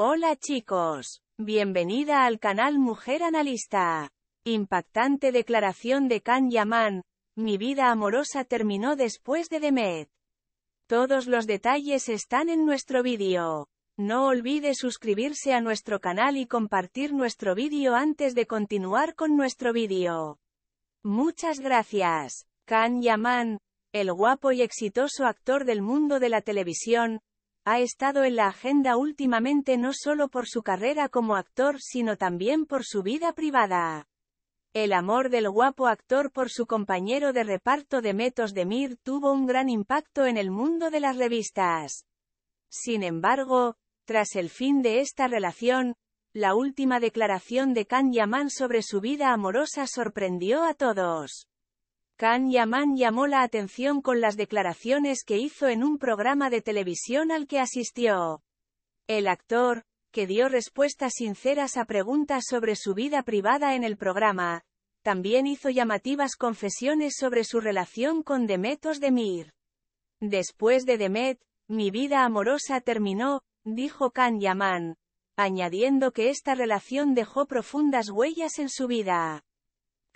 Hola chicos, bienvenida al canal Mujer Analista. Impactante declaración de Kan Yaman, mi vida amorosa terminó después de Demet. Todos los detalles están en nuestro vídeo. No olvide suscribirse a nuestro canal y compartir nuestro vídeo antes de continuar con nuestro vídeo. Muchas gracias. Kan Yaman, el guapo y exitoso actor del mundo de la televisión, ha estado en la agenda últimamente no solo por su carrera como actor sino también por su vida privada. El amor del guapo actor por su compañero de reparto de Metos de Mir tuvo un gran impacto en el mundo de las revistas. Sin embargo, tras el fin de esta relación, la última declaración de Can Yaman sobre su vida amorosa sorprendió a todos. Khan Yaman llamó la atención con las declaraciones que hizo en un programa de televisión al que asistió. El actor, que dio respuestas sinceras a preguntas sobre su vida privada en el programa, también hizo llamativas confesiones sobre su relación con Demet Özdemir. Después de Demet, mi vida amorosa terminó, dijo Khan Yaman, añadiendo que esta relación dejó profundas huellas en su vida.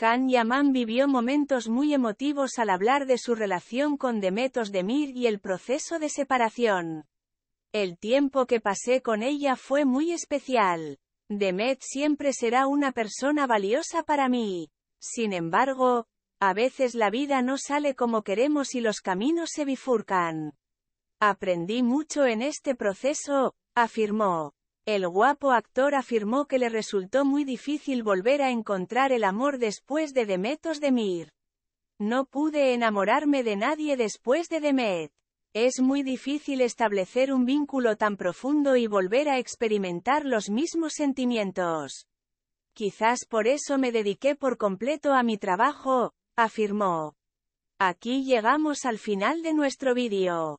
Khan Yaman vivió momentos muy emotivos al hablar de su relación con Demetos Demir y el proceso de separación. El tiempo que pasé con ella fue muy especial. Demet siempre será una persona valiosa para mí. Sin embargo, a veces la vida no sale como queremos y los caminos se bifurcan. Aprendí mucho en este proceso, afirmó. El guapo actor afirmó que le resultó muy difícil volver a encontrar el amor después de Demetos de Mir. No pude enamorarme de nadie después de Demet. Es muy difícil establecer un vínculo tan profundo y volver a experimentar los mismos sentimientos. Quizás por eso me dediqué por completo a mi trabajo, afirmó. Aquí llegamos al final de nuestro vídeo.